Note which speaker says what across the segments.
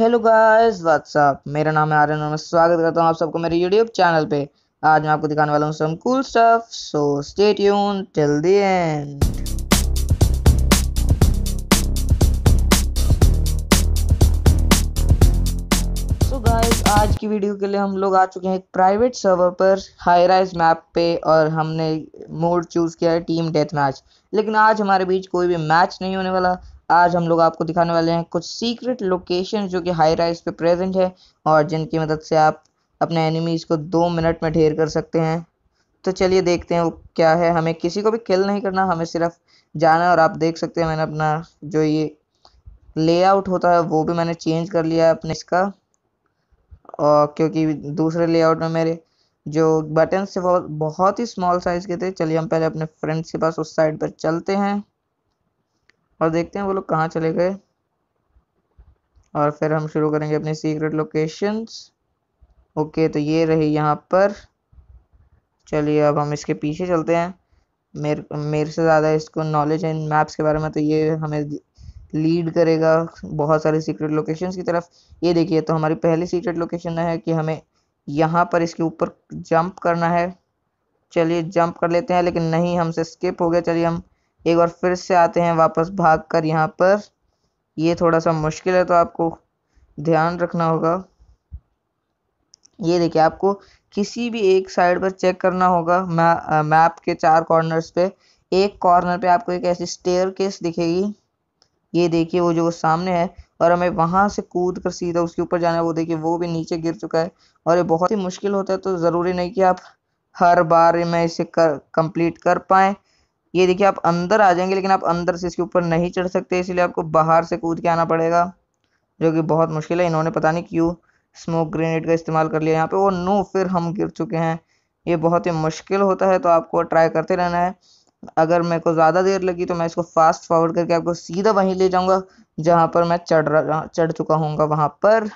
Speaker 1: hello guys what's up मेरा नाम है आर्यन और मैं स्वागत करता हूँ आप सबको मेरे यूट्यूब चैनल पे आज मैं आपको दिखाने वाला हूँ some cool stuff so stay tuned till the end so guys आज की वीडियो के लिए हम लोग आ चुके हैं एक प्राइवेट सर्वर पर हाई राइज मैप पे और हमने मोड चूज़ किया है टीम डेथ मैच लेकिन आज हमारे बीच कोई भी मैच नहीं होने वाला आज हम लोग आपको दिखाने वाले हैं कुछ सीक्रेट लोकेशन जो कि हाई राइज पे प्रेजेंट है और जिनकी मदद से आप अपने एनिमीज़ को दो मिनट में ढेर कर सकते हैं तो चलिए देखते हैं वो क्या है हमें किसी को भी किल नहीं करना हमें सिर्फ जाना है और आप देख सकते हैं मैंने अपना जो ये लेआउट होता है वो भी मैंने चेंज कर लिया अपने इसका और क्योंकि दूसरे लेआउट में मेरे जो बटन थे वो बहुत ही स्मॉल साइज़ के थे चलिए हम पहले अपने फ्रेंड्स के पास उस साइड पर चलते हैं और देखते हैं वो लोग कहाँ चले गए और फिर हम शुरू करेंगे अपने सीक्रेट लोकेशंस ओके तो ये रही यहाँ पर चलिए अब हम इसके पीछे चलते हैं मेरे मेरे से ज़्यादा इसको नॉलेज है इन मैप्स के बारे में तो ये हमें लीड करेगा बहुत सारे सीक्रेट लोकेशंस की तरफ ये देखिए तो हमारी पहली सीक्रेट लोकेशन है कि हमें यहाँ पर इसके ऊपर जंप करना है चलिए जंप कर लेते हैं लेकिन नहीं हमसे स्किप हो गया चलिए हम एक बार फिर से आते हैं वापस भाग कर यहाँ पर ये थोड़ा सा मुश्किल है तो आपको ध्यान रखना होगा ये देखिए आपको किसी भी एक साइड पर चेक करना होगा मैप के चार कॉर्नर्स पे एक कॉर्नर पे आपको एक ऐसी स्टेयर केस दिखेगी ये देखिए वो जो वो सामने है और हमें वहाँ से कूद कर सीधा उसके ऊपर जाना है वो देखिए वो भी नीचे गिर चुका है और ये बहुत ही मुश्किल होता है तो ज़रूरी नहीं कि आप हर बार में इसे कर कंप्लीट कर पाएँ ये देखिए आप अंदर आ जाएंगे लेकिन आप अंदर से इसके ऊपर नहीं चढ़ सकते इसलिए आपको बाहर से कूद के आना पड़ेगा जो कि बहुत मुश्किल है इन्होंने पता नहीं क्यों स्मोक ग्रेनेड का इस्तेमाल कर लिया यहाँ पे वो नो फिर हम गिर चुके हैं ये बहुत ही मुश्किल होता है तो आपको ट्राई करते रहना है अगर मेरे को ज़्यादा देर लगी तो मैं इसको फास्ट फॉरवर्ड करके आपको सीधा वहीं ले जाऊँगा जहाँ पर मैं चढ़ रहा चढ़ चुका हूँ वहाँ पर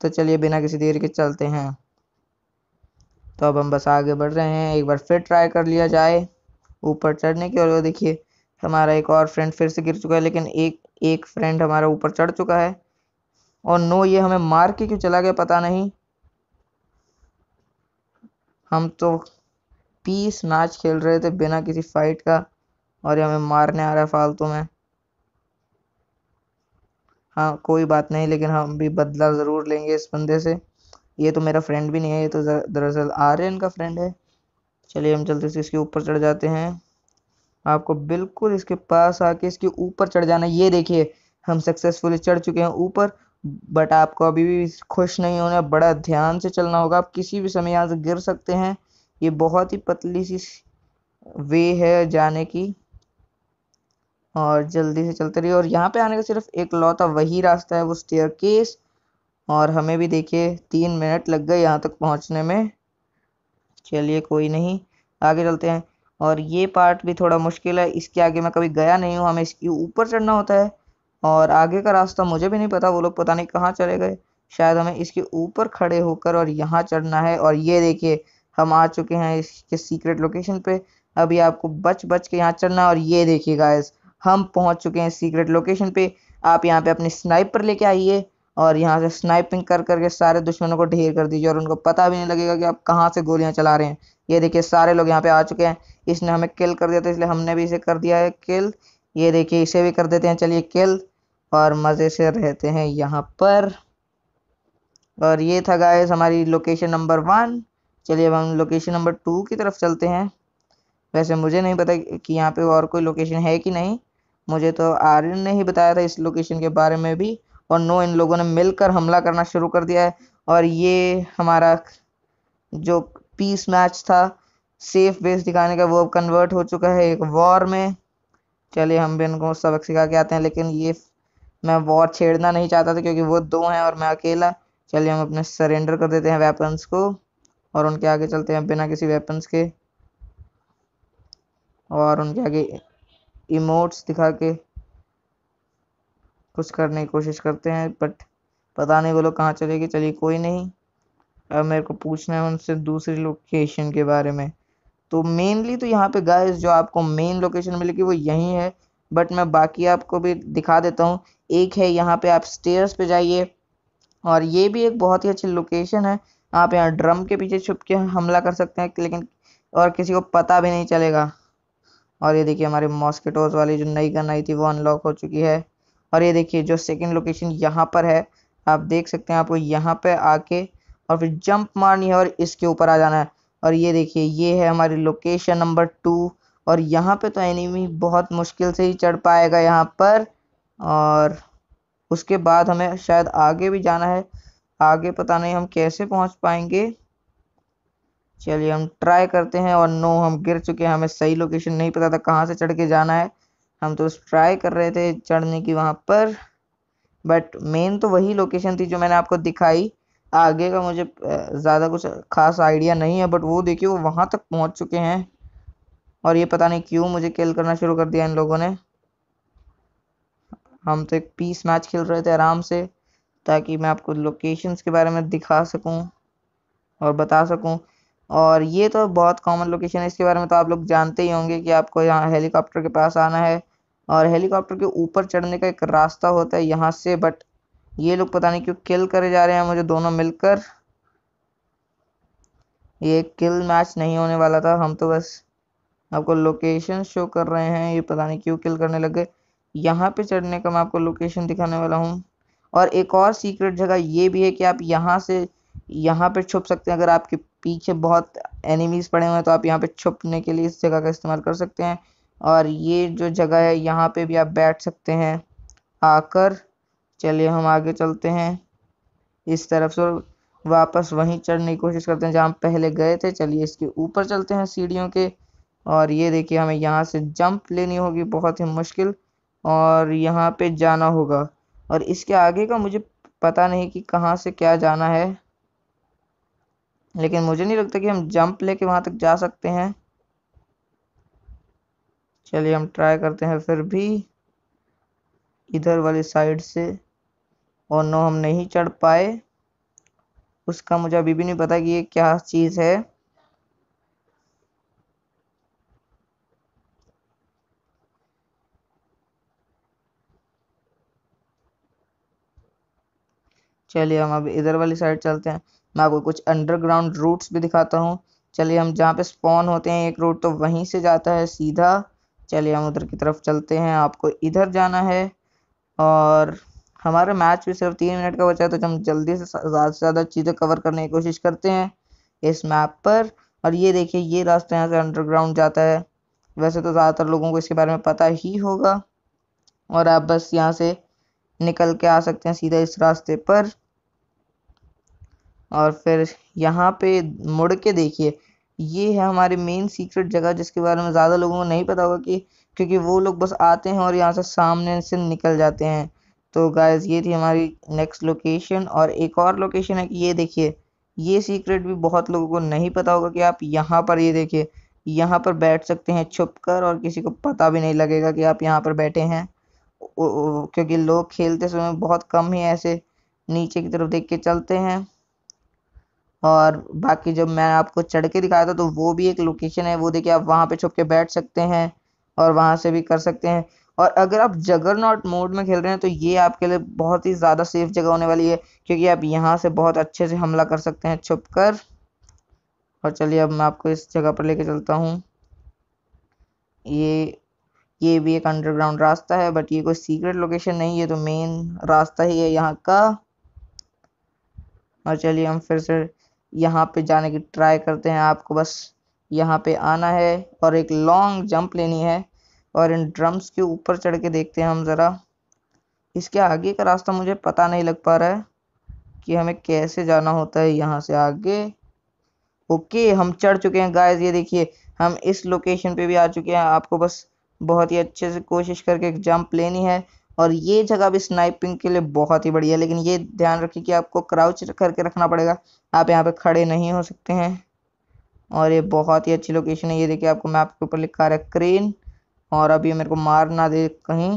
Speaker 1: तो चलिए बिना किसी देर के चलते हैं तो अब हम बस आगे बढ़ रहे हैं एक बार फिर ट्राई कर लिया जाए ऊपर चढ़ने की और वो देखिए हमारा एक और फ्रेंड फिर से गिर चुका है लेकिन एक एक फ्रेंड हमारा ऊपर चढ़ चुका है और नो ये हमें मार के क्यों चला गया पता नहीं हम तो पीस नाच खेल रहे थे बिना किसी फाइट का और ये हमें मारने आ रहा है फालतू में हाँ कोई बात नहीं लेकिन हम भी बदला ज़रूर लेंगे इस बंदे से ये तो मेरा फ्रेंड भी नहीं है ये तो दरअसल आर्यन का फ्रेंड है चलिए हम जल्दी से इसके ऊपर चढ़ जाते हैं आपको बिल्कुल इसके पास आके इसके ऊपर चढ़ जाना ये देखिए हम सक्सेसफुली चढ़ चुके हैं ऊपर बट आपको अभी भी खुश नहीं होना बड़ा ध्यान से चलना होगा आप किसी भी समय यहाँ से गिर सकते हैं ये बहुत ही पतली सी वे है जाने की और जल्दी से चलते रहिए और यहाँ पे आने का सिर्फ एक लौता वही रास्ता है वो स्टेयर केस और हमें भी देखिए तीन मिनट लग गए यहाँ तक पहुँचने में चलिए कोई नहीं आगे चलते हैं और ये पार्ट भी थोड़ा मुश्किल है इसके आगे मैं कभी गया नहीं हूँ हमें इसके ऊपर चढ़ना होता है और आगे का रास्ता मुझे भी नहीं पता वो लोग पता नहीं कहाँ चले गए शायद हमें इसके ऊपर खड़े होकर और यहाँ चढ़ना है और ये देखिए हम आ चुके हैं इसके सीक्रेट लोकेशन पे अभी आपको बच बच के यहाँ चढ़ना है और ये देखिए गाइस हम पहुँच चुके हैं सीक्रेट लोकेशन पे आप यहाँ पे अपने स्नाइपर लेके आइए और यहाँ से स्नाइपिंग कर करके सारे दुश्मनों को ढेर कर दीजिए और उनको पता भी नहीं लगेगा कि आप कहाँ से गोलियाँ चला रहे हैं ये देखिए सारे लोग यहाँ पे आ चुके हैं इसने हमें किल कर दिया था इसलिए हमने भी इसे कर दिया है किल ये देखिए इसे भी कर देते हैं चलिए किल और मज़े से रहते हैं यहाँ पर और ये था गाइस हमारी लोकेशन नंबर वन चलिए अब हम लोकेशन नंबर टू की तरफ चलते हैं वैसे मुझे नहीं पता कि यहाँ पे और कोई लोकेशन है कि नहीं मुझे तो आर्यन ने ही बताया था इस लोकेशन के बारे में भी और नो इन लोगों ने मिलकर हमला करना शुरू कर दिया है और ये हमारा जो पीस मैच था सेफ बेस दिखाने का वो अब कन्वर्ट हो चुका है एक वॉर में चलिए हम भी इनको सबक सिखा के आते हैं लेकिन ये मैं वॉर छेड़ना नहीं चाहता था क्योंकि वो दो हैं और मैं अकेला चलिए हम अपने सरेंडर कर देते हैं वेपन्स को और उनके आगे चलते हैं बिना किसी वेपन्स के और उनके आगे इमोट्स दिखा के कुछ करने की कोशिश करते हैं बट पता नहीं वो लोग कहाँ चले गए चलिए कोई नहीं अब मेरे को पूछना है उनसे दूसरी लोकेशन के बारे में तो मेनली तो यहाँ पे गाइस जो आपको मेन लोकेशन मिलेगी वो यही है बट मैं बाकी आपको भी दिखा देता हूँ एक है यहाँ पे आप स्टेयर्स पे जाइए और ये भी एक बहुत ही अच्छी लोकेशन है आप यहाँ ड्रम के पीछे छुप के हमला कर सकते हैं लेकिन और किसी को पता भी नहीं चलेगा और ये देखिए हमारे मॉस्किटोज वाली जो नई गन आई थी वो अनलॉक हो चुकी है और ये देखिए जो सेकेंड लोकेशन यहाँ पर है आप देख सकते हैं आपको यहाँ पर आके और फिर जंप मारनी है और इसके ऊपर आ जाना है और ये देखिए ये है हमारी लोकेशन नंबर टू और यहाँ पे तो एनिमी बहुत मुश्किल से ही चढ़ पाएगा यहाँ पर और उसके बाद हमें शायद आगे भी जाना है आगे पता नहीं हम कैसे पहुँच पाएंगे चलिए हम ट्राई करते हैं और नो हम गिर चुके हैं हमें सही लोकेशन नहीं पता था कहाँ से चढ़ के जाना है हम तो ट्राई कर रहे थे चढ़ने की वहाँ पर बट मेन तो वही लोकेशन थी जो मैंने आपको दिखाई आगे का मुझे ज़्यादा कुछ खास आइडिया नहीं है बट वो देखिए वो वहाँ तक पहुँच चुके हैं और ये पता नहीं क्यों मुझे खेल करना शुरू कर दिया इन लोगों ने हम तो एक पीस मैच खेल रहे थे आराम से ताकि मैं आपको लोकेशंस के बारे में दिखा सकूं और बता सकूं और ये तो बहुत कॉमन लोकेशन है इसके बारे में तो आप लोग जानते ही होंगे कि आपको यहाँ हेलीकॉप्टर के पास आना है और हेलीकॉप्टर के ऊपर चढ़ने का एक रास्ता होता है यहाँ से बट ये लोग पता नहीं क्यों किल करे जा रहे हैं मुझे दोनों मिलकर ये किल मैच नहीं होने वाला था हम तो बस आपको लोकेशन शो कर रहे हैं ये पता नहीं क्यों किल करने लग गए यहाँ पे चढ़ने का मैं आपको लोकेशन दिखाने वाला हूँ और एक और सीक्रेट जगह ये भी है कि आप यहाँ से यहाँ पे छुप सकते हैं अगर आपके पीछे बहुत एनिमीज पड़े हुए हैं तो आप यहाँ पे छुपने के लिए इस जगह का इस्तेमाल कर सकते हैं और ये जो जगह है यहाँ पे भी आप बैठ सकते हैं आकर चलिए हम आगे चलते हैं इस तरफ से वापस वहीं चढ़ने की कोशिश करते हैं जहाँ पहले गए थे चलिए इसके ऊपर चलते हैं सीढ़ियों के और ये देखिए हमें यहाँ से जंप लेनी होगी बहुत ही मुश्किल और यहाँ पे जाना होगा और इसके आगे का मुझे पता नहीं कि कहाँ से क्या जाना है लेकिन मुझे नहीं लगता कि हम जंप लेके वहाँ तक जा सकते हैं चलिए हम ट्राई करते हैं फिर भी इधर वाली साइड से और नो हम नहीं चढ़ पाए उसका मुझे अभी भी नहीं पता कि ये क्या चीज़ है चलिए हम अब इधर वाली साइड चलते हैं मैं आपको कुछ अंडरग्राउंड रूट्स भी दिखाता हूँ चलिए हम जहाँ पे स्पॉन होते हैं एक रूट तो वहीं से जाता है सीधा चलिए हम उधर की तरफ चलते हैं आपको इधर जाना है और हमारा मैच भी सिर्फ तीन मिनट का बचा है तो हम जल्दी से ज़्यादा से ज़्यादा चीज़ें कवर करने की कोशिश करते हैं इस मैप पर और ये देखिए ये रास्ता यहाँ से अंडरग्राउंड जाता है वैसे तो ज़्यादातर लोगों को इसके बारे में पता ही होगा और आप बस यहाँ से निकल के आ सकते हैं सीधा इस रास्ते पर और फिर यहाँ पे मुड़ के देखिए ये है हमारे मेन सीक्रेट जगह जिसके बारे में ज़्यादा लोगों को नहीं पता होगा कि क्योंकि वो लोग बस आते हैं और यहाँ से सामने से निकल जाते हैं तो गाइज ये थी हमारी नेक्स्ट लोकेशन और एक और लोकेशन है कि ये देखिए ये सीक्रेट भी बहुत लोगों को नहीं पता होगा कि आप यहाँ पर ये देखिए यहाँ पर बैठ सकते हैं छुप कर और किसी को पता भी नहीं लगेगा कि आप यहाँ पर बैठे हैं क्योंकि लोग खेलते समय बहुत कम ही ऐसे नीचे की तरफ देख के चलते हैं और बाकी जब मैं आपको चढ़ के दिखाया था तो वो भी एक लोकेशन है वो देखिए आप वहाँ पे छुप के बैठ सकते हैं और वहाँ से भी कर सकते हैं और अगर आप जगर मोड में खेल रहे हैं तो ये आपके लिए बहुत ही ज़्यादा सेफ जगह होने वाली है क्योंकि आप यहाँ से बहुत अच्छे से हमला कर सकते हैं छुप कर और चलिए अब मैं आपको इस जगह पर लेके चलता हूँ ये ये भी एक अंडरग्राउंड रास्ता है बट ये कोई सीक्रेट लोकेशन नहीं है तो मेन रास्ता ही है यहाँ का और चलिए हम फिर से यहाँ पे जाने की ट्राई करते हैं आपको बस यहाँ पे आना है और एक लॉन्ग जंप लेनी है और इन ड्रम्स के ऊपर चढ़ के देखते हैं हम ज़रा इसके आगे का रास्ता मुझे पता नहीं लग पा रहा है कि हमें कैसे जाना होता है यहाँ से आगे ओके हम चढ़ चुके हैं गाइस ये देखिए हम इस लोकेशन पे भी आ चुके हैं आपको बस बहुत ही अच्छे से कोशिश करके एक जंप लेनी है और ये जगह भी स्नाइपिंग के लिए बहुत ही बढ़िया लेकिन ये ध्यान रखिए कि आपको क्राउच करके रखना पड़ेगा आप यहाँ पे खड़े नहीं हो सकते हैं और ये बहुत ही अच्छी लोकेशन है ये देखिए आपको मैप के ऊपर लिखा रहा है क्रेन और अभी मेरे को मार ना दे कहीं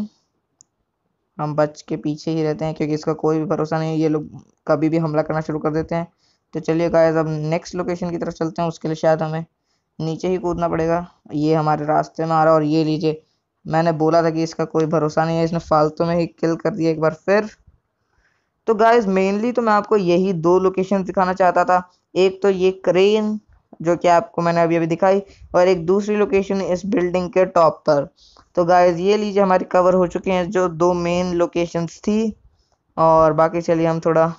Speaker 1: हम बच के पीछे ही रहते हैं क्योंकि इसका कोई भी भरोसा नहीं ये लोग कभी भी हमला करना शुरू कर देते हैं तो चलिए गायज अब नेक्स्ट लोकेशन की तरफ चलते हैं उसके लिए शायद हमें नीचे ही कूदना पड़ेगा ये हमारे रास्ते में आ रहा है और ये लीजिए मैंने बोला था कि इसका कोई भरोसा नहीं है इसने फालतू में ही किल कर दिया एक बार फिर तो गाइज मेनली तो मैं आपको यही दो लोकेशन दिखाना चाहता था एक तो ये क्रेन जो कि आपको मैंने अभी अभी दिखाई और एक दूसरी लोकेशन इस बिल्डिंग के टॉप पर तो गाइज ये लीजिए हमारी कवर हो चुके हैं जो दो मेन लोकेशंस थी और बाकी चलिए हम थोड़ा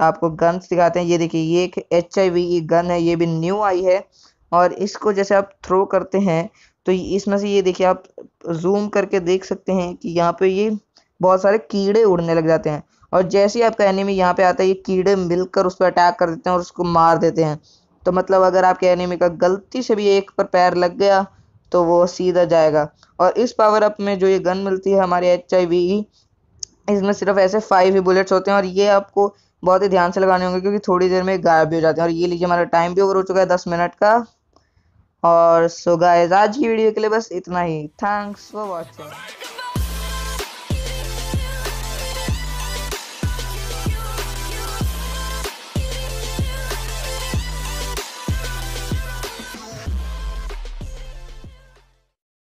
Speaker 1: आपको गन्स दिखाते हैं ये देखिए ये एक एच गन e है ये भी न्यू आई है और इसको जैसे आप थ्रो करते हैं तो इसमें से ये देखिए आप जूम करके देख सकते हैं कि यहाँ पे ये बहुत सारे कीड़े उड़ने लग जाते हैं और जैसे ही आपका एनिमी यहाँ पे आता है ये कीड़े मिलकर उस पर अटैक कर देते हैं और उसको मार देते हैं तो मतलब अगर आपके एनिमी का गलती से भी एक पर पैर लग गया तो वो सीधा जाएगा और इस पावर अप में जो ये गन मिलती है हमारे एच आई e, इसमें सिर्फ ऐसे फाइव ही बुलेट्स होते हैं और ये आपको बहुत ही ध्यान से लगाने होंगे क्योंकि थोड़ी देर में गायब भी हो जाते हैं और ये लीजिए हमारा टाइम भी ओवर हो चुका है दस मिनट का और सो गाइस आज की वीडियो के लिए बस इतना ही थैंक्स फॉर वॉचिंग